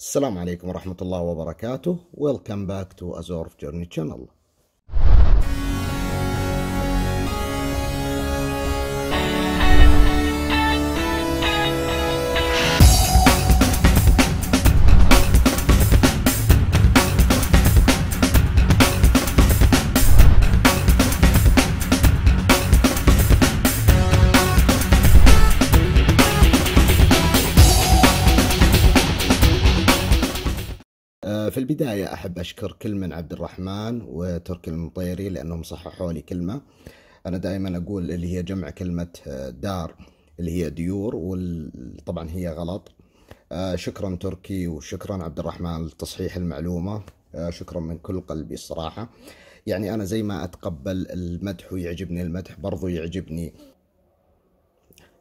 السلام عليكم ورحمة الله وبركاته Welcome back to Azorf Journey Channel البداية أحب أشكر كل من عبد الرحمن وترك المطيري لأنهم صححوا لي كلمة أنا دائما أقول اللي هي جمع كلمة آه، دار اللي هي ديور وطبعا هي غلط آه، شكرا تركي وشكرا عبد الرحمن لتصحيح المعلومة آه، شكرا من كل قلبي الصراحة يعني أنا زي ما أتقبل المدح ويعجبني المدح برضو يعجبني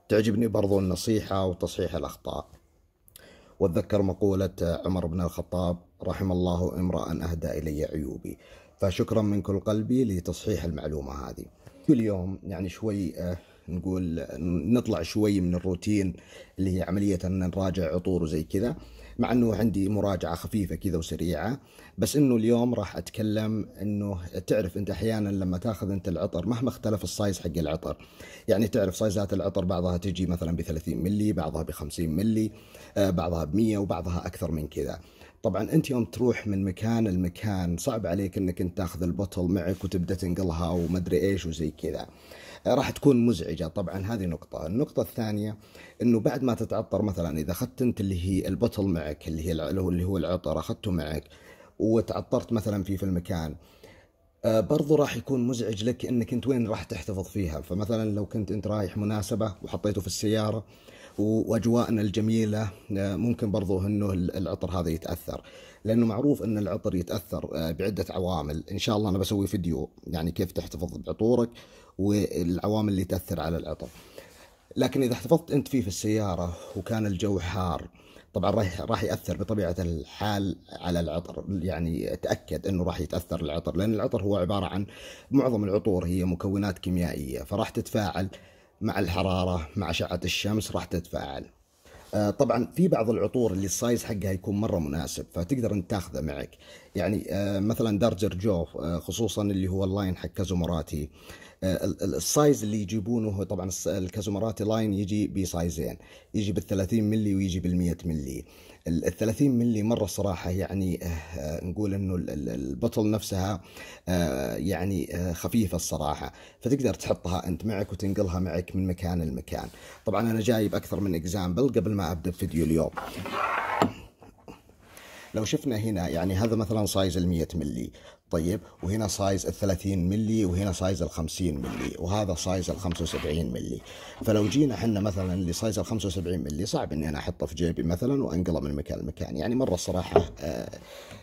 تعجبني برضو النصيحة وتصحيح الأخطاء واتذكر مقولة عمر بن الخطاب رحم الله امرأ أهدى إلي عيوبي فشكرا من كل قلبي لتصحيح المعلومة هذه كل يوم يعني شوي آه، نقول نطلع شوي من الروتين اللي هي عملية أن نراجع عطور وزي كذا مع انه عندي مراجعه خفيفه كذا وسريعه بس انه اليوم راح اتكلم انه تعرف انت احيانا لما تاخذ انت العطر مهما اختلف السايز حق العطر يعني تعرف سايزات العطر بعضها تجي مثلا ب 30 ملي بعضها ب 50 ملي بعضها ب 100 وبعضها اكثر من كذا طبعا انت يوم تروح من مكان لمكان صعب عليك انك انت تاخذ البطل معك وتبدا تنقلها ادري ايش وزي كذا راح تكون مزعجه طبعا هذه نقطه النقطه الثانيه انه بعد ما تتعطر مثلا اذا اخذت انت اللي هي البطل معك اللي هي اللي هو العطر اخذته معك وتعطرت مثلا فيه في المكان آه، برضو راح يكون مزعج لك انك انت وين راح تحتفظ فيها فمثلا لو كنت انت رايح مناسبه وحطيته في السياره واجواءنا الجميله آه، ممكن برضو انه العطر هذا يتاثر لانه معروف ان العطر يتاثر آه، بعده عوامل ان شاء الله انا بسوي فيديو يعني كيف تحتفظ بعطورك والعوامل اللي تاثر على العطر لكن اذا احتفظت انت فيه في السياره وكان الجو حار طبعا راح راح ياثر بطبيعه الحال على العطر يعني تاكد انه راح يتاثر العطر لان العطر هو عباره عن معظم العطور هي مكونات كيميائيه فراح تتفاعل مع الحرارة مع أشعة الشمس راح تتفاعل آه، طبعا في بعض العطور اللي السايز حقها يكون مرة مناسب فتقدر انت تاخذه معك يعني آه، مثلا درجر جو آه، خصوصا اللي هو اللاين حق كازوماراتي آه، السايز اللي يجيبونه طبعا الكازوماراتي لاين يجي بسايزين يجي بال 30 ملي ويجي بال 100 ملي ال 30 ملي مره صراحه يعني نقول انه البطل نفسها يعني خفيفه الصراحه فتقدر تحطها انت معك وتنقلها معك من مكان لمكان طبعا انا جايب اكثر من اكزامبل قبل ما ابدا فيديو اليوم لو شفنا هنا يعني هذا مثلا سايز ال 100 ملي طيب وهنا سايز ال 30 ملي وهنا سايز ال 50 ملي وهذا سايز ال 75 ملي فلو جينا احنا مثلا لسايز ال 75 ملي صعب اني انا احطه في جيبي مثلا وانقله من مكان لمكان يعني مره الصراحه آه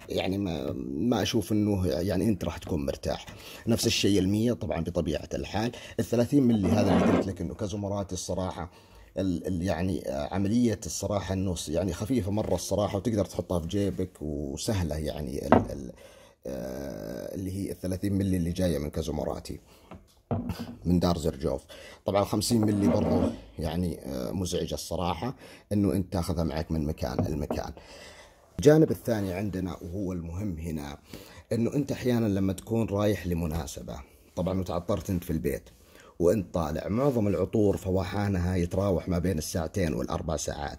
يعني ما ما اشوف انه يعني انت راح تكون مرتاح نفس الشيء ال 100 طبعا بطبيعه الحال ال 30 ملي هذا اللي قلت لك انه كزمرات الصراحه يعني آه، عملية الصراحة انه يعني خفيفة مرة الصراحة وتقدر تحطها في جيبك وسهلة يعني الـ الـ آه، اللي هي ال 30 ملي اللي جاية من كازوموراتي من دار زرجوف طبعا 50 ملي برضو يعني آه، مزعجة الصراحة انه انت تاخذها معك من مكان لمكان الجانب الثاني عندنا وهو المهم هنا انه انت احيانا لما تكون رايح لمناسبة طبعا وتعطرت انت في البيت وانت طالع معظم العطور فواحانها يتراوح ما بين الساعتين والاربع ساعات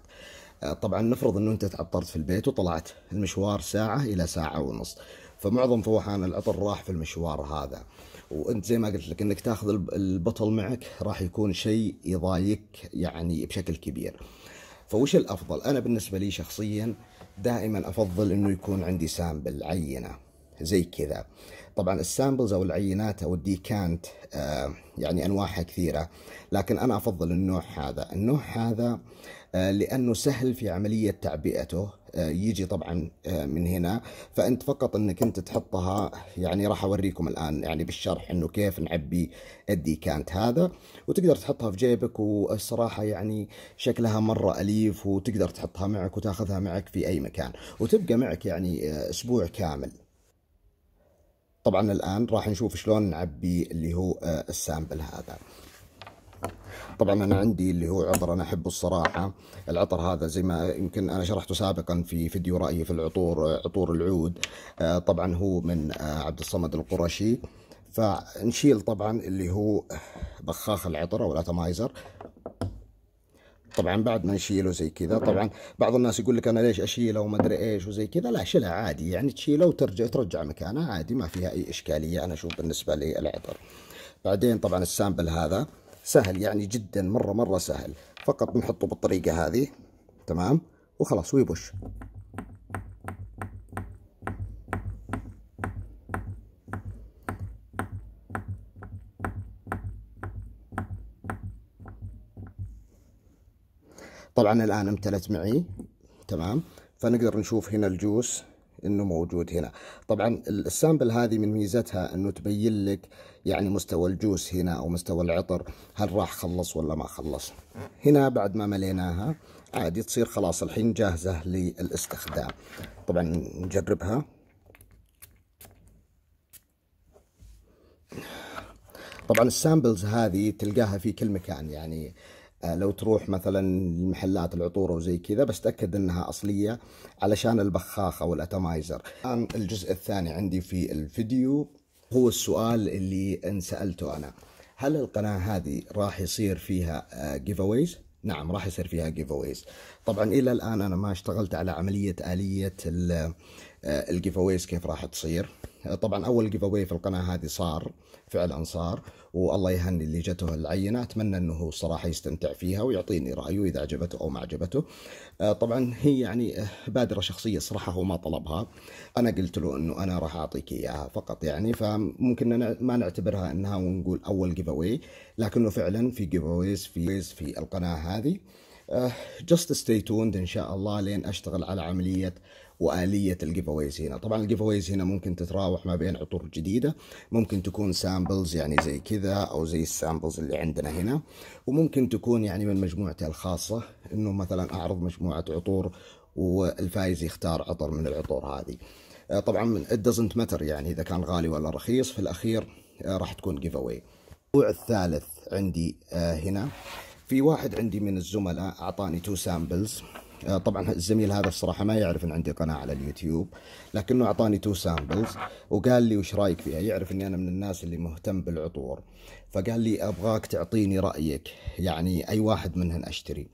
آه، طبعا نفرض انه انت تعطرت في البيت وطلعت المشوار ساعة الى ساعة ونص فمعظم فوحان العطر راح في المشوار هذا وانت زي ما قلت لك انك تاخذ البطل معك راح يكون شيء يضايقك يعني بشكل كبير فوش الافضل انا بالنسبة لي شخصيا دائما افضل انه يكون عندي سامبل عينة زي كذا طبعا السامبلز او العينات او الديكانت آه، يعني انواعها كثيره لكن انا افضل النوع هذا النوع هذا آه، لانه سهل في عمليه تعبئته آه، يجي طبعا من هنا فانت فقط انك انت تحطها يعني راح اوريكم الان يعني بالشرح انه كيف نعبي الديكانت هذا وتقدر تحطها في جيبك والصراحه يعني شكلها مره اليف وتقدر تحطها معك وتاخذها معك في اي مكان وتبقى معك يعني اسبوع كامل طبعا الآن راح نشوف شلون نعبي اللي هو آه، السامبل هذا طبعا انا عندي اللي هو عطر انا احبه الصراحه العطر هذا زي ما يمكن انا شرحته سابقا في فيديو رايي في العطور آه، عطور العود آه، طبعا هو من عبد الصمد القرشي فنشيل طبعا اللي هو بخاخ العطر او الاتمايزر طبعا بعد ما نشيله زي كذا نعم. طبعا بعض الناس يقول لك انا ليش اشيله وما ادري ايش وزي كذا لا شيلها عادي يعني تشيله وترجع ترجع مكانها عادي ما فيها اي اشكاليه انا اشوف بالنسبه للعطر بعدين طبعا السامبل هذا سهل يعني جدا مره مره سهل فقط بنحطه بالطريقه هذه تمام وخلاص ويبش طبعا الآن امتلت معي تمام فنقدر نشوف هنا الجوس انه موجود هنا طبعا السامبل هذه من ميزتها انه تبين لك يعني مستوى الجوس هنا او مستوى العطر هل راح خلص ولا ما خلص هنا بعد ما مليناها عادي تصير خلاص الحين جاهزة للاستخدام طبعا نجربها طبعا السامبلز هذه تلقاها في كل مكان يعني آه، لو تروح مثلا محلات العطور وزي كذا بس تأكد انها اصلية علشان البخاخ او الاتمايزر الان الجزء الثاني عندي في الفيديو هو السؤال اللي انسألته انا هل القناة هذه راح يصير فيها جيف آه، اويز؟ نعم راح يصير فيها جيف اويز طبعا الى الان انا ما اشتغلت على عملية آلية الجيف اويز آه، كيف راح تصير طبعا اول جيف في القناه هذه صار فعلا صار والله يهني اللي جته العينه اتمنى انه هو الصراحه يستمتع فيها ويعطيني رايه اذا عجبته او ما عجبته آه، طبعا هي يعني آه، بادره شخصيه صراحه هو ما طلبها انا قلت له انه انا راح اعطيك اياها فقط يعني فممكن ما نعتبرها انها ونقول اول جيف لكنه فعلا في جيف اويز في في القناه هذه جست ستي توند ان شاء الله لين اشتغل على عمليه واليه الجيف اويز هنا طبعا الجيف اويز هنا ممكن تتراوح ما بين عطور جديده ممكن تكون سامبلز يعني زي كذا او زي السامبلز اللي عندنا هنا وممكن تكون يعني من مجموعتي الخاصه انه مثلا اعرض مجموعه عطور والفائز يختار عطر من العطور هذه آه، طبعا it doesn't ماتر يعني اذا كان غالي ولا رخيص في الاخير آه، راح تكون جيف اوي الثالث عندي آه، هنا في واحد عندي من الزملاء اعطاني تو سامبلز آه، طبعا الزميل هذا الصراحه ما يعرف ان عندي قناه على اليوتيوب لكنه اعطاني تو سامبلز وقال لي وش رايك فيها يعرف اني انا من الناس اللي مهتم بالعطور فقال لي ابغاك تعطيني رايك يعني اي واحد منهن اشتري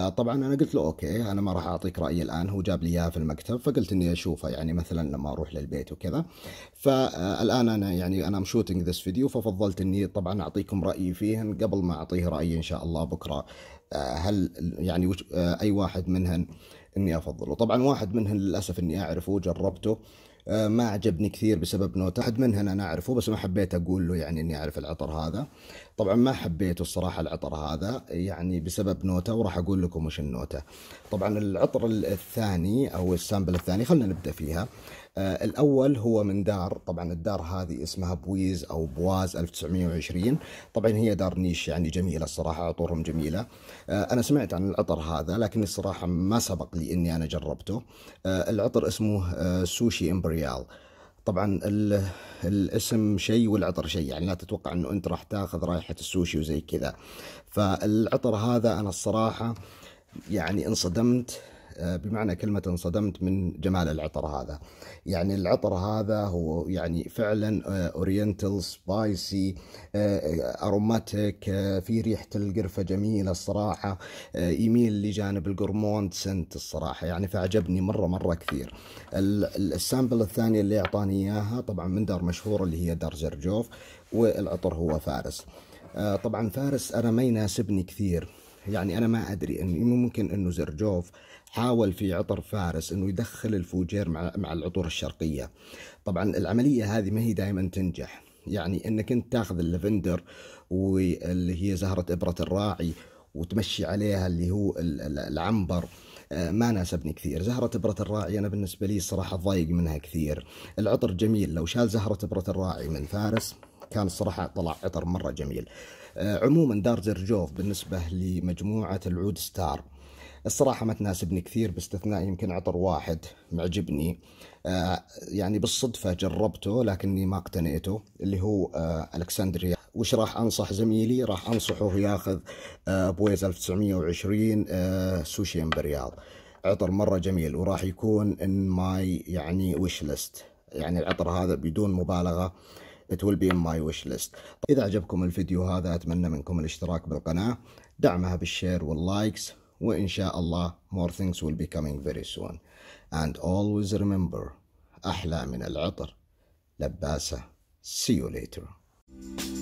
آه، طبعا انا قلت له اوكي انا ما راح اعطيك رايي الان هو جاب لي اياها في المكتب فقلت اني اشوفها يعني مثلا لما اروح للبيت وكذا فالان انا يعني انا ام شوتنج ذس فيديو ففضلت اني طبعا اعطيكم رايي فيهن قبل ما اعطيه رايي ان شاء الله بكره آه، هل يعني آه، اي واحد منهن اني افضله طبعا واحد منهن للاسف اني اعرفه جربته آه، ما عجبني كثير بسبب نوتة أحد منهن أنا أعرفه بس ما حبيت أقول له يعني أني أعرف العطر هذا طبعا ما حبيته الصراحة العطر هذا يعني بسبب نوتة وراح أقول لكم وش النوتة طبعا العطر الثاني أو السامبل الثاني خلينا نبدأ فيها آه، الأول هو من دار طبعا الدار هذه اسمها بويز أو بواز 1920 طبعا هي دار نيش يعني جميلة الصراحة عطورهم جميلة آه، أنا سمعت عن العطر هذا لكن الصراحة ما سبق لي أني أنا جربته آه، العطر اسمه سوشي إمبريال طبعا الاسم شيء والعطر شيء يعني لا تتوقع انه انت راح تاخذ رائحه السوشي وزي كذا فالعطر هذا انا الصراحه يعني انصدمت آه، بمعنى كلمة انصدمت من جمال العطر هذا يعني العطر هذا هو يعني فعلا اورينتال سبايسي اروماتيك في ريحة القرفة جميلة الصراحة آه، يميل لجانب القرموند سنت الصراحة يعني فعجبني مرة مرة كثير السامبل الثانية اللي اعطاني اياها طبعا من دار مشهور اللي هي دار زرجوف والعطر هو فارس آه، طبعا فارس انا ما يناسبني كثير يعني أنا ما أدري أن ممكن أنه زرجوف حاول في عطر فارس أنه يدخل الفوجير مع, مع العطور الشرقية طبعا العملية هذه ما هي دائما تنجح يعني أنك أنت تاخذ اللافندر واللي هي زهرة إبرة الراعي وتمشي عليها اللي هو العنبر آه، ما ناسبني كثير زهرة إبرة الراعي أنا بالنسبة لي صراحة ضايق منها كثير العطر جميل لو شال زهرة إبرة الراعي من فارس كان الصراحة طلع عطر مرة جميل آه، عموما دار زرجوف بالنسبة لمجموعة العود ستار الصراحة ما تناسبني كثير باستثناء يمكن عطر واحد معجبني آه، يعني بالصدفة جربته لكني ما اقتنيته اللي هو آه، ألكسندريا وش راح أنصح زميلي راح أنصحه ياخذ بويز 1920 سوشي امبريال عطر مرة جميل وراح يكون ان ماي يعني وش ليست يعني العطر هذا بدون مبالغة it will be in my wish list طيب، إذا عجبكم الفيديو هذا أتمنى منكم الاشتراك بالقناة دعمها بالشير واللايكس وإن شاء الله more things will be coming very soon and always remember أحلى من العطر لباسة see you later